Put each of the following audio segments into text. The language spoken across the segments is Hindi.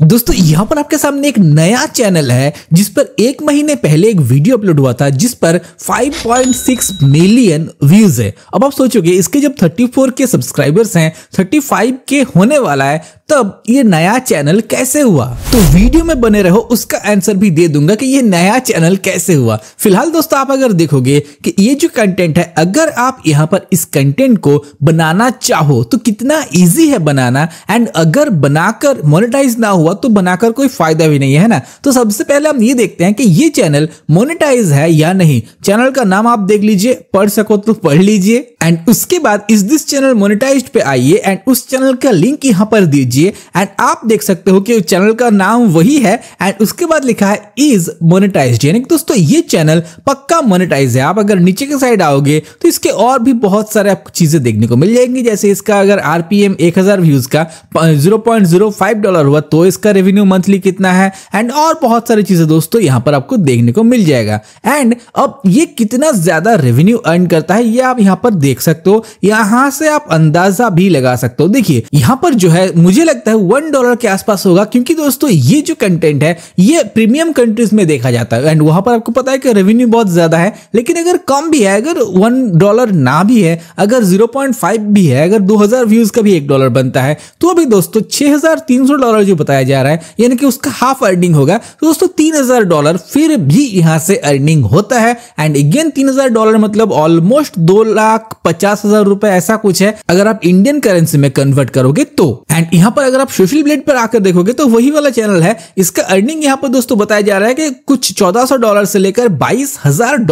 दोस्तों यहाँ पर आपके सामने एक नया चैनल है जिस पर एक महीने पहले एक वीडियो अपलोड हुआ था जिस पर 5.6 मिलियन व्यूज है अब आप सोचोगे इसके जब 34 के सब्सक्राइबर्स हैं 35 के होने वाला है तब ये नया चैनल कैसे हुआ तो वीडियो में बने रहो उसका आंसर भी दे दूंगा कि ये नया चैनल कैसे हुआ फिलहाल दोस्तों आप अगर देखोगे कि ये जो कंटेंट है अगर आप यहाँ पर इस कंटेंट को बनाना चाहो तो कितना इजी है बनाना एंड अगर बनाकर मोनेटाइज ना हो हुआ तो बनाकर कोई फायदा भी नहीं है ना तो सबसे पहले हम ये देखते हैं कि ये चैनल मोनिटाइज है या नहीं चैनल का नाम आप देख लीजिए पढ़ सको तो पढ़ लीजिए एंड उसके बाद इस दिस चैनल मोनिटाइज पे आइए एंड उस चैनल का लिंक यहाँ पर दीजिए एंड आप देख सकते हो कि चैनल का नाम वही है एंड उसके बाद लिखा है इज मोनिटाइज यानी कि दोस्तों ये चैनल पक्का मोनिटाइज है आप अगर नीचे के साइड आओगे तो इसके और भी बहुत सारे आपको चीजें देखने को मिल जाएंगी जैसे इसका अगर आरपीएम 1000 व्यूज का 0.05 डॉलर हुआ तो इसका रेवेन्यू मंथली कितना है एंड और बहुत सारी चीजें दोस्तों यहाँ पर आपको देखने को मिल जाएगा एंड अब ये कितना ज्यादा रेवेन्यू अर्न करता है ये आप यहाँ पर देख सकते हो यहाँ से आप अंदाजा भी लगा सकते हो देखिए यहाँ पर जो है मुझे लगता है वन डॉलर के आसपास होगा क्योंकि दोस्तों ये जो कंटेंट है ये प्रीमियम कंट्रीज में देखा जाता है एंड वहां पर आपको पता है कि रेवेन्यू बहुत ज्यादा है लेकिन अगर कम भी है अगर वन डॉलर ना भी है अगर जीरो भी है अगर दो व्यूज का भी एक डॉलर बनता है तो अभी दोस्तों छह डॉलर जो बताया बताया जा रहा है यानी कि उसका हाफ अर्निंग होगा तो दोस्तों तीन हजार डॉलर फिर भी यहां से अर्निंग होता है एंड अगेन तीन हजार डॉलर मतलब ऑलमोस्ट दो लाख पचास हजार रुपए ऐसा कुछ है अगर आप इंडियन करेंसी में कन्वर्ट करोगे तो एंड यहाँ पर अगर आप सोशल ब्लेट पर आकर देखोगे तो वही वाला चैनल है इसका अर्निंग यहाँ पर दोस्तों बताया जा रहा है कि कुछ चौदह डॉलर से लेकर बाईस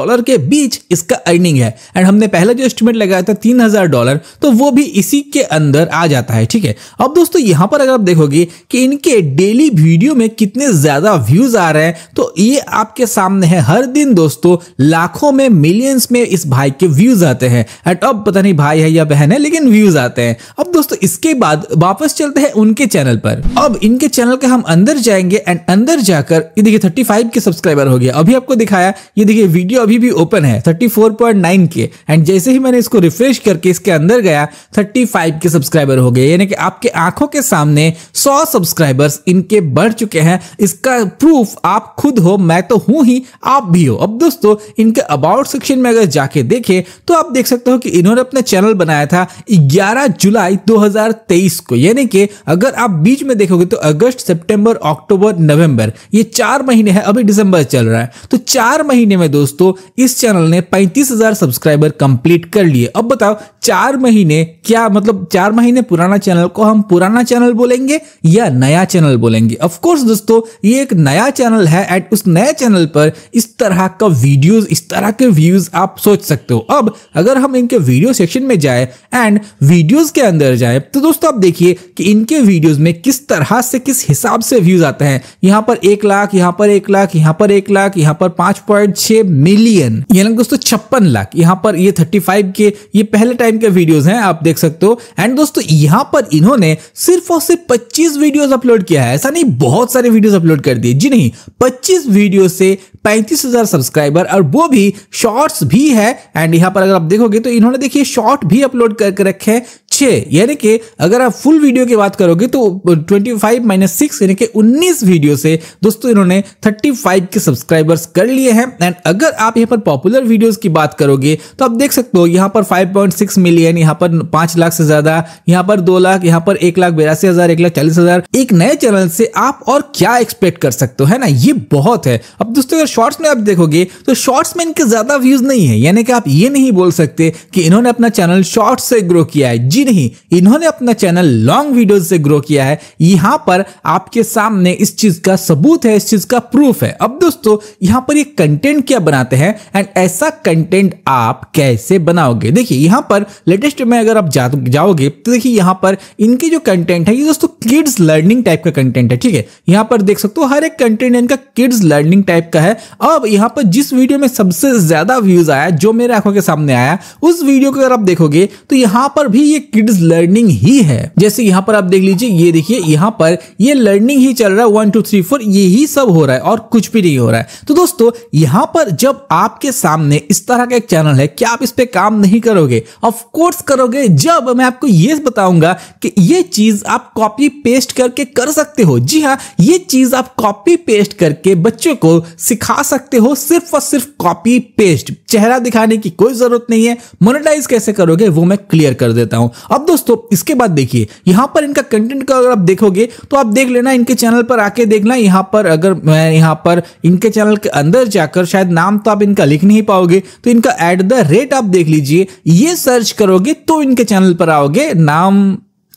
डॉलर के बीच इसका अर्निंग है एंड हमने पहला जो एस्टिमेट लगाया था तीन डॉलर तो वो भी इसी के अंदर आ जाता है ठीक है अब दोस्तों यहां पर अगर आप देखोगे कि इनके डेली वीडियो में कितने ज्यादा व्यूज आ रहे हैं तो ये आपके सामने है हर दिन दोस्तों लाखों में मिलियंस में इस भाई के व्यूज आते हैं एंड अब पता नहीं भाई है या बहन है लेकिन व्यूज आते हैं अब दोस्तों इसके बाद वापस चलते हैं उनके चैनल पर अब इनके चैनल के हम अंदर जाएंगे एंड अंदर जाकर ये देखिए थर्टी फाइव के सब्सक्राइबर हो गया अभी आपको दिखाया ये देखिए वीडियो अभी भी ओपन है थर्टी फोर पॉइंट नाइन के एंड जैसे ही मैंने इसको रिफ्रेश करके इसके अंदर गया थर्टी फाइव के सब्सक्राइबर हो गए यानी कि आपके आंखों के सामने सौ सब्सक्राइबर नंबर्स इनके बढ़ चुके हैं इसका प्रूफ आप खुद हो मैं तो हूं ही आप भी हो अब दोस्तों इनके अबाउट सेक्शन में अगर जाके देखें तो आप देख सकते हो कि इन्होंने अपना चैनल बनाया था 11 जुलाई 2023 को यानी कि अगर आप बीच में देखोगे तो अगस्त सितंबर अक्टूबर नवंबर ये चार महीने है अभी दिसंबर चल रहा है तो चार महीने में दोस्तों इस चैनल ने 35,000 सब्सक्राइबर कंप्लीट कर लिए अब बताओ चार महीने क्या मतलब चार महीने पुराना चैनल को हम पुराना चैनल बोलेंगे या नया चैनल बोलेंगे ऑफकोर्स दोस्तों ये एक नया चैनल है एट उस नए चैनल पर इस तरह का वीडियोस इस तरह के व्यूज आप सोच सकते हो अब अगर हम इनके वीडियो सेक्शन में जाए एंड वीडियोस के अंदर जाए तो दोस्तों आप देखिए कि इनके वीडियोस में किस तरह से किस हिसाब से व्यूज आते हैं यहाँ पर एक लाख यहाँ पर एक लाख यहाँ पर एक लाख यहाँ पर पांच पॉइंट छह मिलियन यानी दोस्तों छप्पन लाख यहाँ पर ये थर्टी फाइव के ये पहले टाइम के वीडियोज हैं आप देख सकते हो एंड दोस्तों यहाँ पर इन्होंने सिर्फ और सिर्फ पच्चीस वीडियोज अपलोड अपलोड किया है ऐसा नहीं बहुत सारे वीडियोस अपलोड कर दिए जी नहीं 25 वीडियो से 35,000 सब्सक्राइबर और वो भी शॉर्ट्स भी है एंड यहां पर अगर आप देखोगे तो इन्होंने देखिए शॉर्ट भी अपलोड करके रखे हैं छः यानी कि अगर आप फुल वीडियो की बात करोगे तो ट्वेंटी फाइव माइनस सिक्स यानी कि उन्नीस वीडियो से दोस्तों इन्होंने थर्टी फाइव के सब्सक्राइबर्स कर लिए हैं एंड अगर आप यहाँ पर पॉपुलर वीडियोज की बात करोगे तो आप देख सकते हो यहाँ पर फाइव पॉइंट सिक्स मिलियन यहाँ पर पांच लाख से ज्यादा यहाँ पर दो लाख यहाँ पर एक लाख बयासी हजार एक लाख चालीस हजार एक नए चैनल से आप और क्या एक्सपेक्ट कर सकते हो है ना ये बहुत है अब दोस्तों अगर शॉर्ट्स में आप देखोगे तो शॉर्ट्स में इनके ज्यादा व्यूज नहीं है यानी कि आप ये नहीं बोल सकते कि इन्होंने अपना चैनल शॉर्ट्स से ग्रो किया है जी नहीं इन्होंने अपना चैनल लॉन्ग वीडियोज से ग्रो किया है यहां पर आपके सामने इस चीज का सबूत है इस चीज का प्रूफ है अब दोस्तों यहां पर ये कंटेंट क्या बनाते हैं एंड ऐसा कंटेंट आप कैसे बनाओगे देखिए यहां पर लेटेस्ट में अगर आप जा, जाओगे तो देखिए यहां पर इनके जो कंटेंट है ये दोस्तों किड्स लर्निंग टाइप का कंटेंट है ठीक है यहां पर देख सकते हो हर एक कंटेंट इनका किड्स लर्निंग टाइप का है अब यहां पर जिस वीडियो में सबसे ज्यादा व्यूज आया जो मेरे आंखों के सामने आया उस वीडियो को अगर आप देखोगे तो यहां पर भी ये किड्स लर्निंग ही है जैसे यहाँ पर आप देख लीजिए ये देखिए यहाँ पर ये लर्निंग ही चल रहा है वन टू थ्री फोर यही सब हो रहा है और कुछ भी नहीं हो रहा है तो दोस्तों यहाँ पर जब आपके सामने इस तरह का एक चैनल है क्या आप इस पर काम नहीं करोगे ऑफकोर्स करोगे जब मैं आपको ये बताऊंगा कि ये चीज आप कॉपी पेस्ट करके कर सकते हो जी हाँ ये चीज आप कॉपी पेस्ट करके बच्चों को सिखा सकते हो सिर्फ और सिर्फ कॉपी पेस्ट चेहरा दिखाने की कोई जरूरत नहीं है मोनेटाइज कैसे करोगे वो मैं क्लियर कर देता हूं अब दोस्तों इसके बाद देखिए यहां पर इनका कंटेंट का अगर आप देखोगे तो आप देख लेना इनके चैनल पर आके देखना यहां पर अगर मैं यहां पर इनके चैनल के अंदर जाकर शायद नाम तो आप इनका लिख नहीं पाओगे तो इनका एट द रेट आप देख लीजिए ये सर्च करोगे तो इनके चैनल पर आओगे नाम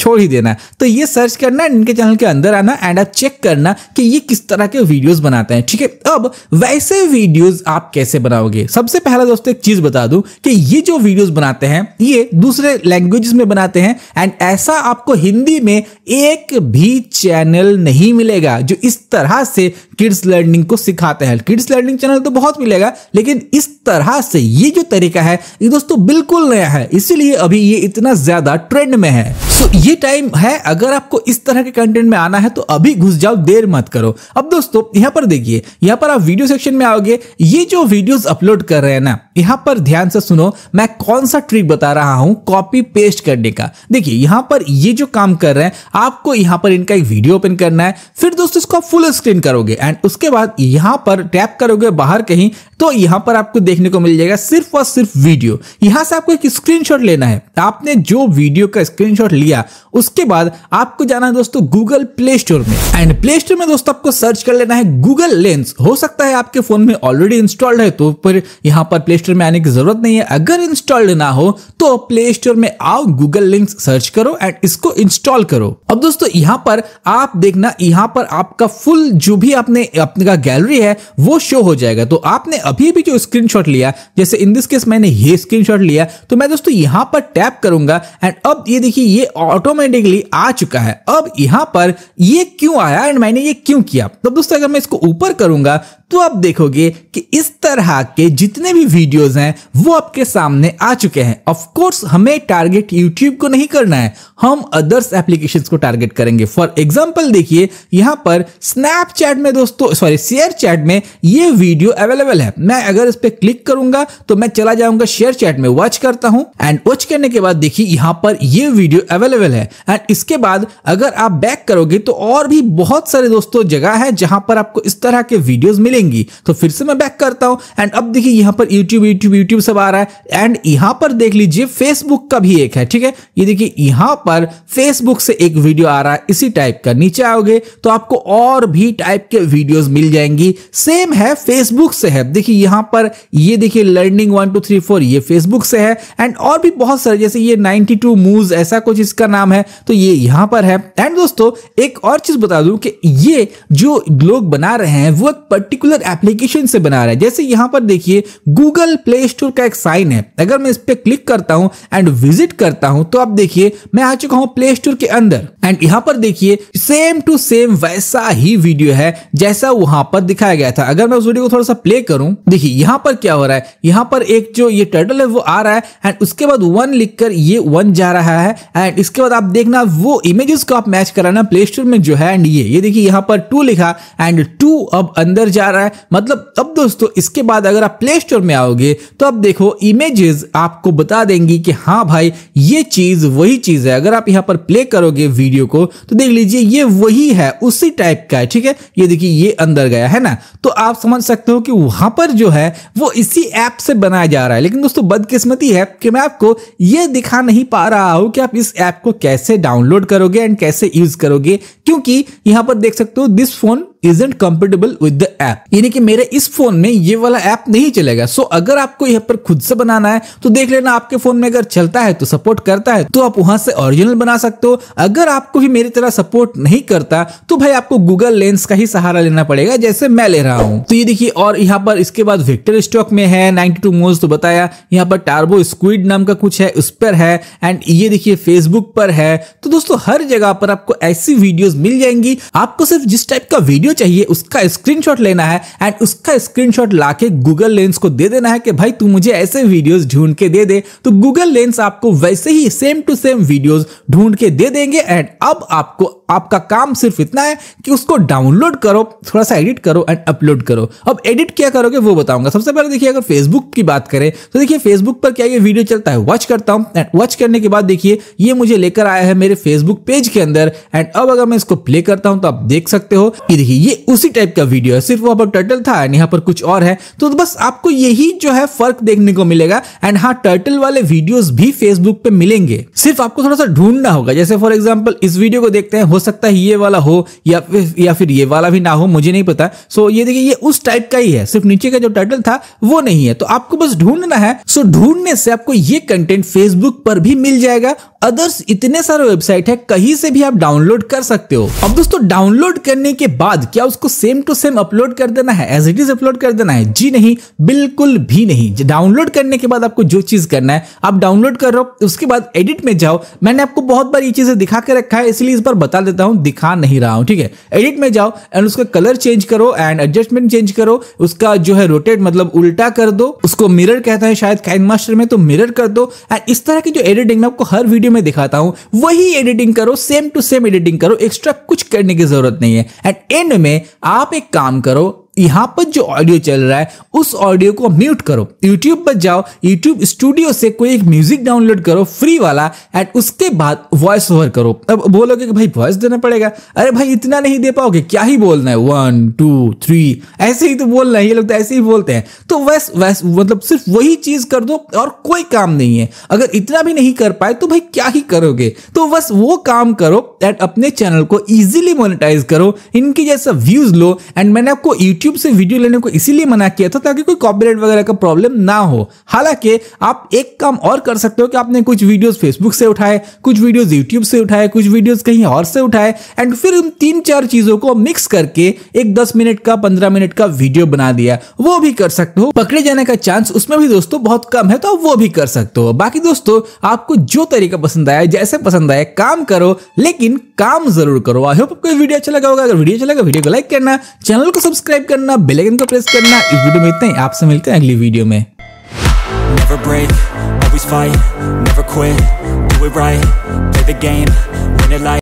छोड़ ही देना तो ये सर्च करना इनके चैनल के अंदर आना एंड चेक करना कि ये किस तरह के वीडियोस बनाते हैं ठीक है अब वैसे वीडियोस आप कैसे बनाओगे सबसे पहला दोस्तों एक चीज बता दूं कि ये जो वीडियोस बनाते हैं ये दूसरे लैंग्वेज में बनाते हैं एंड ऐसा आपको हिंदी में एक भी चैनल नहीं मिलेगा जो इस तरह से किड्स लर्निंग को सिखाते हैं किड्स लर्निंग चैनल तो बहुत मिलेगा लेकिन इस तरह से ये जो तरीका है ये दोस्तों बिल्कुल नया है इसीलिए अभी ये इतना ज्यादा ट्रेंड में है सो so, ये टाइम है अगर आपको इस तरह के कंटेंट में आना है तो अभी घुस जाओ देर मत करो अब दोस्तों यहाँ पर देखिए यहाँ पर आप वीडियो सेक्शन में आओगे ये जो वीडियोस अपलोड कर रहे हैं ना यहाँ पर ध्यान से सुनो मैं कौन सा ट्रिक बता रहा हूँ कॉपी पेस्ट करने का देखिए यहाँ पर ये जो काम कर रहे हैं आपको यहाँ पर इनका एक वीडियो ओपन करना है फिर दोस्तों इसको फुल स्क्रीन करोगे एंड उसके बाद यहां पर टैप करोगे बाहर कहीं तो यहां पर आपको देखने को मिल जाएगा सिर्फ और सिर्फ वीडियो यहां से आपको एक स्क्रीनशॉट लेना है आपने जो वीडियो का स्क्रीनशॉट लिया उसके बाद आपको जाना है दोस्तों गूगल प्ले स्टोर में एंड प्ले स्टोर में दोस्तों आपको सर्च कर लेना है गूगल लेंस हो सकता है आपके फोन में ऑलरेडी इंस्टॉल्ड है तो फिर यहां पर प्ले स्टोर में आने की जरूरत नहीं है अगर इंस्टॉल्ड ना हो तो प्ले स्टोर में आओ गूगल लेंस सर्च करो एंड इसको इंस्टॉल करो अब दोस्तों यहां पर आप देखना यहां पर आपका फुल जो भी आपने अपने अपने का गैलरी है वो शो हो जाएगा तो आपने अभी भी जो स्क्रीनशॉट लिया जैसे इन दिस केस मैंने ये स्क्रीनशॉट लिया तो मैं दोस्तों यहां पर टैप करूंगा एंड अब ये देखिए ये ऑटोमेटिकली आ चुका है अब यहां पर ये क्यों आया एंड मैंने ये क्यों किया तो दोस्तों अगर मैं इसको ऊपर करूंगा तो आप देखोगे कि इस तरह के जितने भी वीडियोस हैं वो आपके सामने आ चुके हैं ऑफ कोर्स हमें टारगेट यूट्यूब को नहीं करना है हम अदर्स एप्लीकेशंस को टारगेट करेंगे फॉर एग्जांपल देखिए यहां पर स्नैपचैट में दोस्तों सॉरी शेयर चैट में ये वीडियो अवेलेबल है मैं अगर इस पर क्लिक करूंगा तो मैं चला जाऊंगा शेयर चैट में वॉच करता हूं एंड वॉच करने के बाद देखिए यहां पर ये वीडियो अवेलेबल है एंड इसके बाद अगर आप बैक करोगे तो और भी बहुत सारे दोस्तों जगह है जहां पर आपको इस तरह के वीडियोज मिले मिलेंगी तो फिर से मैं बैक करता हूं एंड अब देखिए यहां पर यूट्यूब यूट्यूब यूट्यूब सब आ रहा है एंड यहां पर देख लीजिए फेसबुक का भी एक है ठीक है ये देखिए यहां पर फेसबुक से एक वीडियो आ रहा है इसी टाइप का नीचे आओगे तो आपको और भी टाइप के वीडियोस मिल जाएंगी सेम है फेसबुक से है देखिए यहां पर ये देखिए learning one two three four ये फेसबुक से है एंड और भी बहुत सारे जैसे ये नाइनटी टू मूव ऐसा कुछ इसका नाम है तो ये यहां पर है एंड दोस्तों एक और चीज बता दू कि ये जो लोग बना रहे हैं वो एक पर्टिकुलर पर्टिकुलर एप्लीकेशन से बना रहा है जैसे यहाँ पर देखिए गूगल प्ले स्टोर का एक साइन है अगर मैं इस पर क्लिक करता हूँ एंड विजिट करता हूँ तो आप देखिए मैं आ चुका हूँ प्ले स्टोर के अंदर एंड यहां पर देखिए सेम टू सेम वैसा ही वीडियो है जैसा वहां पर दिखाया गया था अगर मैं उस वीडियो को थोड़ा सा प्ले करूं देखिए यहाँ पर क्या हो रहा है यहाँ पर एक जो ये टर्टल है वो आ रहा है एंड उसके बाद वन लिख कर ये वन जा रहा है एंड इसके बाद आप देखना वो इमेजेस को आप मैच कराना प्ले स्टोर में जो है एंड ये ये देखिए यहाँ पर टू लिखा एंड टू अब अंदर जा रहा रहा है मतलब अब दोस्तों इसके बाद अगर आप प्ले स्टोर में आओगे तो अब देखो इमेजेस आपको बता देंगी कि हाँ भाई ये चीज वही चीज है अगर आप यहाँ पर प्ले करोगे वीडियो को तो देख लीजिए ये वही है उसी टाइप का है ठीक है ये देखिए ये अंदर गया है ना तो आप समझ सकते हो कि वहां पर जो है वो इसी ऐप से बनाया जा रहा है लेकिन दोस्तों बदकिस्मती है कि मैं आपको ये दिखा नहीं पा रहा हूं कि आप इस ऐप को कैसे डाउनलोड करोगे एंड कैसे यूज करोगे क्योंकि यहां पर देख सकते हो this phone isn't compatible with the app यानी कि मेरे इस फोन में ये वाला ऐप नहीं चलेगा सो अगर आपको यहाँ पर खुद से बनाना है तो देख लेना आपके फोन में अगर चलता है तो सपोर्ट करता है तो आप वहां से ओरिजिनल बना सकते हो अगर आपको भी मेरी तरह सपोर्ट नहीं करता तो भाई आपको गूगल लेंस का ही सहारा लेना पड़ेगा जैसे मैं ले रहा हूँ तो ये देखिए और यहाँ पर इसके बाद विक्टर स्टॉक में है नाइनटी टू तो बताया यहाँ पर टार्बो स्क्विड नाम का कुछ है उस पर है एंड ये देखिए फेसबुक पर है तो दोस्तों हर जगह पर आपको ऐसी वीडियोस मिल जाएंगी आपको सिर्फ जिस टाइप का वीडियो वीडियो चाहिए उसका स्क्रीनशॉट लेना है एंड उसका स्क्रीनशॉट लाके गूगल लेंस को दे देना है कि भाई तू मुझे ऐसे वीडियोस ढूंढ के दे दे तो गूगल लेंस आपको वैसे ही सेम टू सेम वीडियोस ढूंढ के दे देंगे एंड अब आपको आपका काम सिर्फ इतना है कि उसको डाउनलोड करो थोड़ा सा एडिट करो एंड अपलोड करो अब एडिट क्या करोगे वो बताऊंगा सबसे पहले देखिए अगर फेसबुक की बात करें तो देखिए फेसबुक पर क्या ये वीडियो चलता है वॉच करता हूं एंड वॉच करने के बाद देखिए ये मुझे लेकर आया है मेरे फेसबुक पेज के अंदर एंड अब अगर मैं इसको प्ले करता हूं तो आप देख सकते हो कि देखिए ये उसी टाइप का वीडियो है सिर्फ वहां पर टर्टल था एंड यहाँ पर कुछ और है तो बस आपको यही जो है फर्क देखने को मिलेगा एंड हाँ टर्टल वाले वीडियोस भी फेसबुक पे मिलेंगे सिर्फ आपको थोड़ा सा ढूंढना होगा जैसे फॉर एग्जाम्पल इस वीडियो को देखते हैं हो सकता है ये वाला हो या फिर या फिर ये वाला भी ना हो मुझे नहीं पता सो ये देखिए ये उस टाइप का ही है सिर्फ नीचे का जो टर्टल था वो नहीं है तो आपको बस ढूंढना है सो ढूंढने से आपको ये कंटेंट फेसबुक पर भी मिल जाएगा अदर्स इतने सारे वेबसाइट है कहीं से भी आप डाउनलोड कर सकते हो अब दोस्तों डाउनलोड करने के बाद क्या उसको सेम टू सेम अपलोड कर देना है एज इट इज अपलोड कर देना है जी नहीं बिल्कुल भी नहीं डाउनलोड करने के बाद आपको जो चीज करना है आप डाउनलोड कर रहे हो उसके बाद एडिट में जाओ मैंने आपको बहुत बार ये चीजें दिखा के रखा है इसलिए इस बार बता देता हूं दिखा नहीं रहा हूं ठीक है एडिट में जाओ एंड उसका कलर चेंज करो एंड एडजस्टमेंट चेंज करो उसका जो है रोटेट मतलब उल्टा कर दो उसको मिरर कहता है शायद काइन मास्टर में तो मिरर कर दो एंड इस तरह की जो एडिटिंग में आपको हर वीडियो वीडियो में दिखाता हूं वही एडिटिंग करो सेम टू सेम एडिटिंग करो एक्स्ट्रा कुछ करने की जरूरत नहीं है एंड एंड में आप एक काम करो यहाँ पर जो ऑडियो चल रहा है उस ऑडियो को म्यूट करो यूट्यूब पर जाओ यूट्यूब स्टूडियो से कोई एक म्यूजिक डाउनलोड करो फ्री वाला एंड उसके बाद वॉइस ओवर करो अब बोलोगे कि भाई वॉइस देना पड़ेगा अरे भाई इतना नहीं दे पाओगे क्या ही बोलना है वन टू थ्री ऐसे ही तो बोलना है ये लोग तो ऐसे ही बोलते हैं तो वैस वैस मतलब सिर्फ वही चीज कर दो और कोई काम नहीं है अगर इतना भी नहीं कर पाए तो भाई क्या ही करोगे तो बस वो काम करो एंड अपने चैनल को इजीली मोनेटाइज करो इनके जैसा व्यूज लो एंड मैंने आपको यूट्यूब यूट्यूब से वीडियो लेने को इसीलिए मना किया था ताकि कोई कॉपीराइट वगैरह का प्रॉब्लम ना हो हालांकि आप एक काम और कर सकते हो कि आपने कुछ वीडियोस फेसबुक से उठाए कुछ वीडियोस यूट्यूब से उठाए कुछ वीडियोस कहीं और से उठाए एंड फिर उन तीन चार चीजों को मिक्स करके एक दस मिनट का पंद्रह मिनट का वीडियो बना दिया वो भी कर सकते हो पकड़े जाने का चांस उसमें भी दोस्तों बहुत कम है तो आप वो भी कर सकते हो बाकी दोस्तों आपको जो तरीका पसंद आया जैसे पसंद आया काम करो लेकिन काम जरूर करो आई होप आपको वीडियो अच्छा लगा होगा अगर वीडियो अच्छा लगा वीडियो को लाइक करना चैनल को सब्सक्राइब करना करना बेल आइकन को प्रेस करना इस वीडियो में इतना ही आपसे मिलते हैं अगली वीडियो में Never break, always fight, never quit, do it right, play the game, win it like